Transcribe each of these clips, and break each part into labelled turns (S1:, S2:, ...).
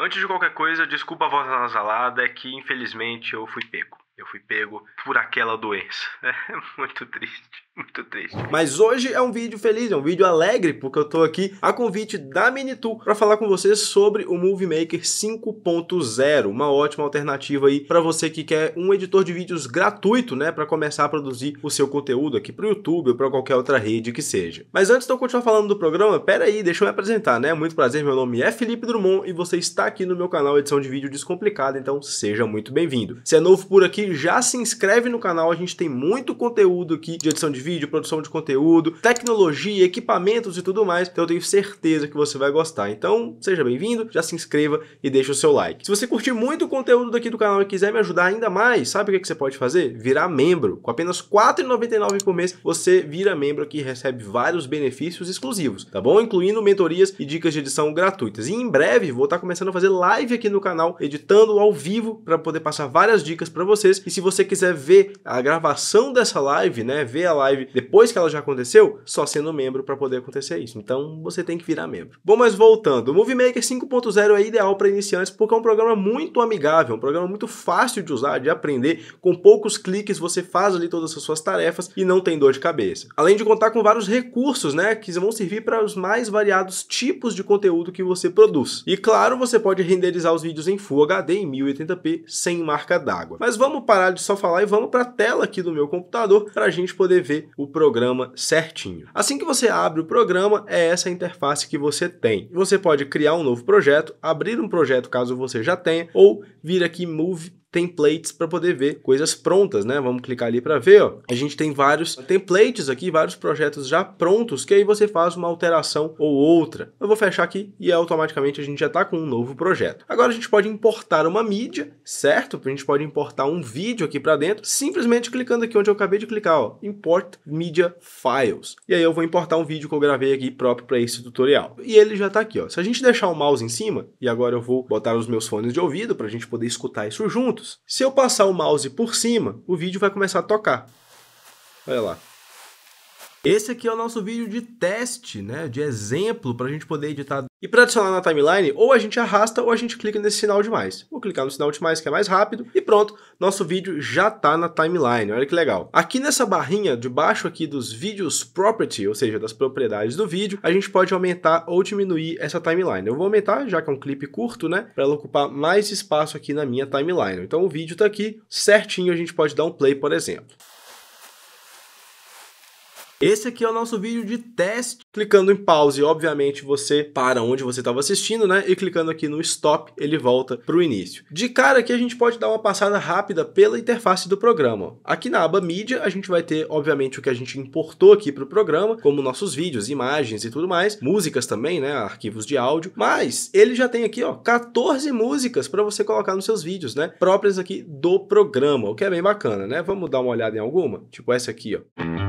S1: Antes de qualquer coisa, desculpa a voz nasalada, é que infelizmente eu fui pego. Eu fui pego por aquela doença. É muito triste. Muito triste. Mas hoje é um vídeo feliz, é um vídeo alegre, porque eu tô aqui a convite da Minitu para falar com vocês sobre o Movie Maker 5.0, uma ótima alternativa aí para você que quer um editor de vídeos gratuito, né, para começar a produzir o seu conteúdo aqui pro YouTube ou para qualquer outra rede que seja. Mas antes de eu continuar falando do programa, pera aí, deixa eu me apresentar, né? Muito prazer, meu nome é Felipe Drummond e você está aqui no meu canal Edição de Vídeo Descomplicada, então seja muito bem-vindo. Se é novo por aqui, já se inscreve no canal, a gente tem muito conteúdo aqui de edição de vídeo vídeo, produção de conteúdo, tecnologia, equipamentos e tudo mais. Então eu tenho certeza que você vai gostar. Então seja bem-vindo, já se inscreva e deixa o seu like. Se você curtir muito o conteúdo daqui do canal e quiser me ajudar ainda mais, sabe o que você pode fazer? Virar membro. Com apenas R$ 4,99 por mês, você vira membro aqui e recebe vários benefícios exclusivos, tá bom? Incluindo mentorias e dicas de edição gratuitas. E em breve vou estar tá começando a fazer live aqui no canal, editando ao vivo para poder passar várias dicas para vocês. E se você quiser ver a gravação dessa live, né, ver a live live depois que ela já aconteceu, só sendo membro para poder acontecer isso. Então você tem que virar membro. Bom, mas voltando, o Movie Maker 5.0 é ideal para iniciantes porque é um programa muito amigável, um programa muito fácil de usar, de aprender. Com poucos cliques você faz ali todas as suas tarefas e não tem dor de cabeça. Além de contar com vários recursos, né, que vão servir para os mais variados tipos de conteúdo que você produz. E claro, você pode renderizar os vídeos em Full HD em 1080p sem marca d'água. Mas vamos parar de só falar e vamos para a tela aqui do meu computador para a gente poder ver o programa certinho. Assim que você abre o programa, é essa interface que você tem. Você pode criar um novo projeto, abrir um projeto caso você já tenha, ou vir aqui Move templates para poder ver coisas prontas, né? Vamos clicar ali para ver, ó. A gente tem vários templates aqui, vários projetos já prontos, que aí você faz uma alteração ou outra. Eu vou fechar aqui e é automaticamente a gente já tá com um novo projeto. Agora a gente pode importar uma mídia, certo? A gente pode importar um vídeo aqui para dentro, simplesmente clicando aqui onde eu acabei de clicar, ó, import media files. E aí eu vou importar um vídeo que eu gravei aqui próprio para esse tutorial. E ele já está aqui, ó. Se a gente deixar o mouse em cima, e agora eu vou botar os meus fones de ouvido para a gente poder escutar isso junto, se eu passar o mouse por cima, o vídeo vai começar a tocar. Olha lá. Esse aqui é o nosso vídeo de teste, né, de exemplo para a gente poder editar. E para adicionar na timeline, ou a gente arrasta ou a gente clica nesse sinal de mais. Vou clicar no sinal de mais que é mais rápido e pronto, nosso vídeo já está na timeline. Olha que legal. Aqui nessa barrinha de baixo aqui dos vídeos property, ou seja, das propriedades do vídeo, a gente pode aumentar ou diminuir essa timeline. Eu vou aumentar, já que é um clipe curto, né, para ela ocupar mais espaço aqui na minha timeline. Então o vídeo está aqui, certinho a gente pode dar um play, por exemplo. Esse aqui é o nosso vídeo de teste. Clicando em pause, obviamente, você para onde você estava assistindo, né? E clicando aqui no stop, ele volta para o início. De cara aqui, a gente pode dar uma passada rápida pela interface do programa. Aqui na aba mídia, a gente vai ter, obviamente, o que a gente importou aqui para o programa, como nossos vídeos, imagens e tudo mais, músicas também, né? Arquivos de áudio. Mas ele já tem aqui, ó, 14 músicas para você colocar nos seus vídeos, né? Próprias aqui do programa, o que é bem bacana, né? Vamos dar uma olhada em alguma? Tipo essa aqui, ó.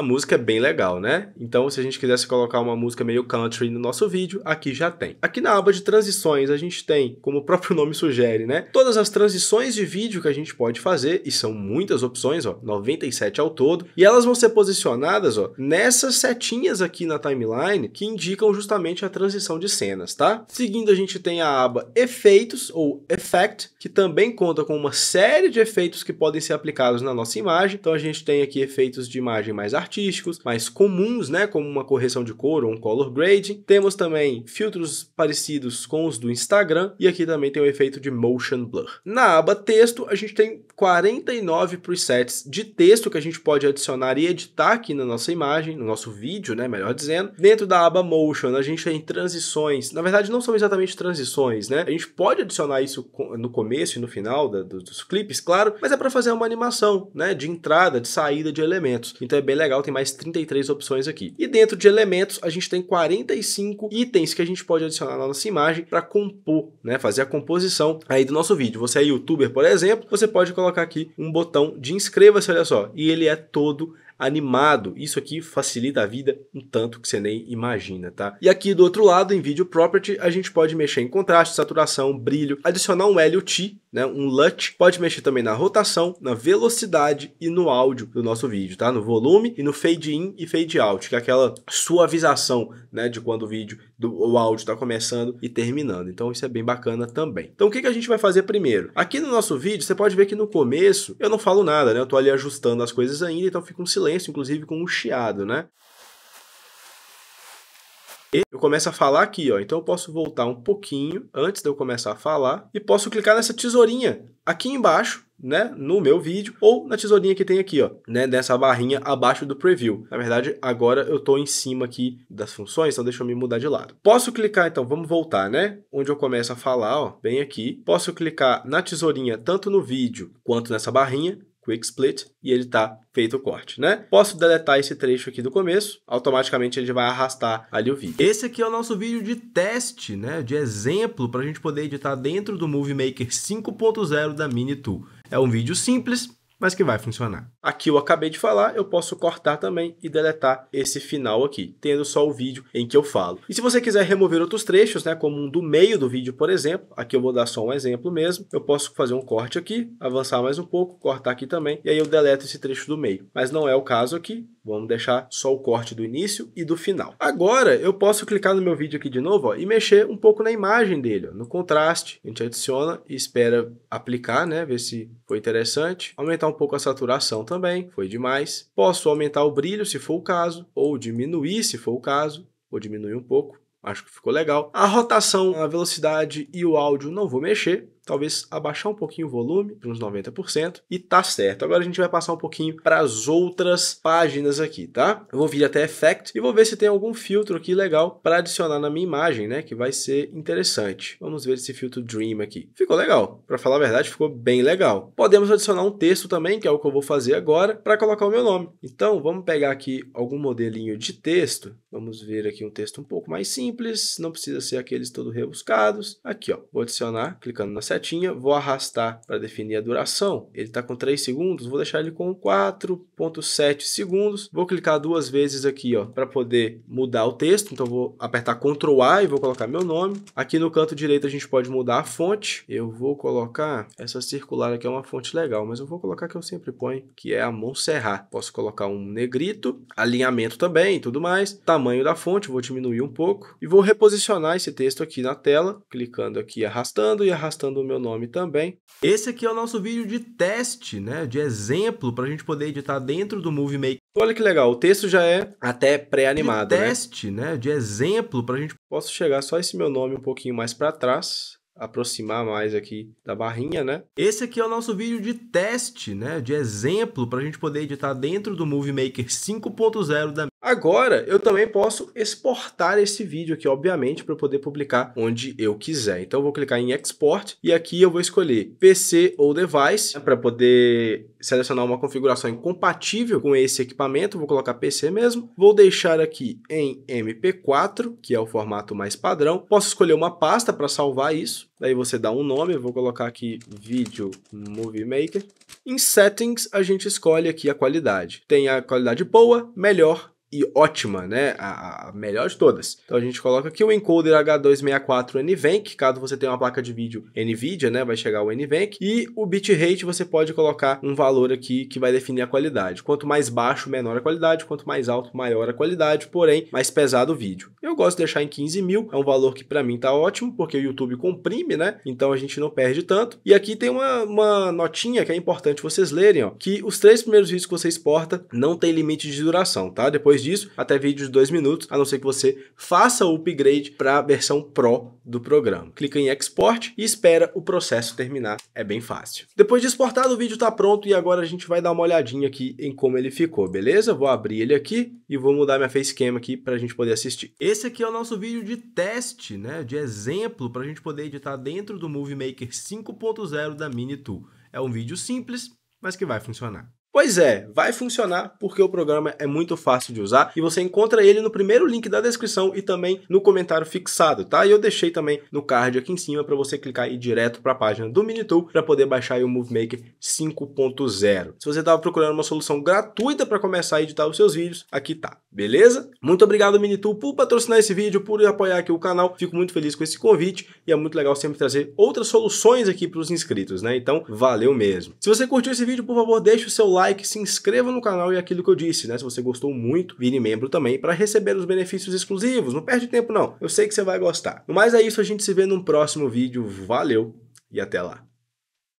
S1: a música é bem legal, né? Então, se a gente quisesse colocar uma música meio country no nosso vídeo, aqui já tem. Aqui na aba de transições, a gente tem, como o próprio nome sugere, né? Todas as transições de vídeo que a gente pode fazer, e são muitas opções, ó, 97 ao todo, e elas vão ser posicionadas, ó, nessas setinhas aqui na timeline que indicam justamente a transição de cenas, tá? Seguindo, a gente tem a aba Efeitos ou Effect, que também conta com uma série de efeitos que podem ser aplicados na nossa imagem. Então, a gente tem aqui efeitos de imagem mais artísticos, mais comuns, né, como uma correção de cor ou um color grading. Temos também filtros parecidos com os do Instagram e aqui também tem o efeito de motion blur. Na aba texto, a gente tem 49 presets de texto que a gente pode adicionar e editar aqui na nossa imagem, no nosso vídeo, né, melhor dizendo. Dentro da aba motion, a gente tem transições. Na verdade, não são exatamente transições, né? A gente pode adicionar isso no começo e no final da, dos, dos clipes, claro, mas é para fazer uma animação, né, de entrada, de saída de elementos. Então é bem legal ela tem mais 33 opções aqui. E dentro de elementos, a gente tem 45 itens que a gente pode adicionar na nossa imagem para compor, né? Fazer a composição aí do nosso vídeo. Você é youtuber, por exemplo, você pode colocar aqui um botão de inscreva-se, olha só. E ele é todo animado. Isso aqui facilita a vida um tanto que você nem imagina, tá? E aqui do outro lado, em Video Property, a gente pode mexer em contraste, saturação, brilho, adicionar um LUT, né, um LUT, pode mexer também na rotação, na velocidade e no áudio do nosso vídeo, tá? No volume e no fade in e fade out, que é aquela suavização, né, de quando o vídeo, do, o áudio está começando e terminando. Então isso é bem bacana também. Então o que, que a gente vai fazer primeiro? Aqui no nosso vídeo, você pode ver que no começo eu não falo nada, né? Eu tô ali ajustando as coisas ainda, então fica um silêncio silêncio, inclusive com um chiado, né? Eu começo a falar aqui, ó. Então eu posso voltar um pouquinho antes de eu começar a falar e posso clicar nessa tesourinha aqui embaixo, né, no meu vídeo ou na tesourinha que tem aqui, ó, né, dessa barrinha abaixo do preview. Na verdade, agora eu tô em cima aqui das funções, então deixa eu me mudar de lado. Posso clicar então, vamos voltar, né? Onde eu começo a falar, ó, bem aqui. Posso clicar na tesourinha tanto no vídeo quanto nessa barrinha quick split e ele está feito o corte, né? Posso deletar esse trecho aqui do começo, automaticamente ele vai arrastar ali o vídeo. Esse aqui é o nosso vídeo de teste, né, de exemplo para a gente poder editar dentro do Movie Maker 5.0 da Mini Tool. É um vídeo simples, mas que vai funcionar. Aqui eu acabei de falar, eu posso cortar também e deletar esse final aqui, tendo só o vídeo em que eu falo. E se você quiser remover outros trechos, né, como um do meio do vídeo, por exemplo, aqui eu vou dar só um exemplo mesmo, eu posso fazer um corte aqui, avançar mais um pouco, cortar aqui também, e aí eu deleto esse trecho do meio. Mas não é o caso aqui, vamos deixar só o corte do início e do final. Agora, eu posso clicar no meu vídeo aqui de novo ó, e mexer um pouco na imagem dele, ó, no contraste. A gente adiciona e espera aplicar, né, ver se foi interessante. Aumentar um pouco a saturação também, foi demais. Posso aumentar o brilho se for o caso, ou diminuir se for o caso, ou diminuir um pouco, acho que ficou legal. A rotação, a velocidade e o áudio não vou mexer, talvez abaixar um pouquinho o volume, uns 90%, e tá certo. Agora a gente vai passar um pouquinho para as outras páginas aqui, tá? Eu vou vir até Effect e vou ver se tem algum filtro aqui legal para adicionar na minha imagem, né? Que vai ser interessante. Vamos ver esse filtro Dream aqui. Ficou legal. Para falar a verdade, ficou bem legal. Podemos adicionar um texto também, que é o que eu vou fazer agora, para colocar o meu nome. Então, vamos pegar aqui algum modelinho de texto. Vamos ver aqui um texto um pouco mais simples, não precisa ser aqueles todo rebuscados. Aqui, ó, vou adicionar, clicando na setinha setinha, vou arrastar para definir a duração. Ele está com 3 segundos, vou deixar ele com 4.7 segundos. Vou clicar duas vezes aqui ó, para poder mudar o texto, então vou apertar Ctrl A e vou colocar meu nome. Aqui no canto direito a gente pode mudar a fonte. Eu vou colocar, essa circular aqui é uma fonte legal, mas eu vou colocar que eu sempre ponho, que é a Montserrat. Posso colocar um negrito, alinhamento também e tudo mais. Tamanho da fonte, vou diminuir um pouco. E vou reposicionar esse texto aqui na tela, clicando aqui, arrastando e arrastando o meu nome também. Esse aqui é o nosso vídeo de teste, né? De exemplo, para a gente poder editar dentro do Movie Maker. Olha que legal, o texto já é até pré-animado. De né? teste, né? né? De exemplo, para a gente. Posso chegar só esse meu nome um pouquinho mais para trás aproximar mais aqui da barrinha, né? Esse aqui é o nosso vídeo de teste, né? De exemplo, para a gente poder editar dentro do Movie Maker 5.0 da Agora, eu também posso exportar esse vídeo aqui, obviamente, para poder publicar onde eu quiser. Então, eu vou clicar em Export e aqui eu vou escolher PC ou Device né, para poder selecionar uma configuração incompatível com esse equipamento. Vou colocar PC mesmo. Vou deixar aqui em MP4, que é o formato mais padrão. Posso escolher uma pasta para salvar isso. Daí você dá um nome, eu vou colocar aqui Video Movie Maker. Em Settings, a gente escolhe aqui a qualidade. Tem a qualidade boa, melhor, e ótima, né? A, a, melhor de todas. Então a gente coloca aqui o encoder H264 NVENC, caso você tenha uma placa de vídeo NVIDIA, né? Vai chegar o NVENC. E o bitrate você pode colocar um valor aqui que vai definir a qualidade. Quanto mais baixo, menor a qualidade. Quanto mais alto, maior a qualidade. Porém, mais pesado o vídeo. Eu gosto de deixar em 15 mil. É um valor que para mim tá ótimo, porque o YouTube comprime, né? Então a gente não perde tanto. E aqui tem uma, uma notinha que é importante vocês lerem, ó. Que os três primeiros vídeos que você exporta não tem limite de duração, tá? Depois depois disso, até vídeos de 2 minutos, a não ser que você faça o upgrade para a versão Pro do programa. Clica em Export e espera o processo terminar, é bem fácil. Depois de exportado, o vídeo está pronto e agora a gente vai dar uma olhadinha aqui em como ele ficou, beleza? Vou abrir ele aqui e vou mudar minha facecam aqui para a gente poder assistir. Esse aqui é o nosso vídeo de teste, né, de exemplo, para a gente poder editar dentro do Movie Maker 5.0 da Mini Tool. É um vídeo simples, mas que vai funcionar. Pois é, vai funcionar porque o programa é muito fácil de usar e você encontra ele no primeiro link da descrição e também no comentário fixado, tá? E eu deixei também no card aqui em cima para você clicar e ir direto para a página do Minitool para poder baixar o MoveMaker 5.0. Se você estava procurando uma solução gratuita para começar a editar os seus vídeos, aqui tá, beleza? Muito obrigado Minitool por patrocinar esse vídeo, por apoiar aqui o canal. Fico muito feliz com esse convite e é muito legal sempre trazer outras soluções aqui para os inscritos, né? Então, valeu mesmo. Se você curtiu esse vídeo, por favor, deixa o seu like like, se inscreva no canal e é aquilo que eu disse, né? Se você gostou muito, vire membro também para receber os benefícios exclusivos. Não perde tempo não, eu sei que você vai gostar. Mas é isso, a gente se vê num próximo vídeo. Valeu e até lá.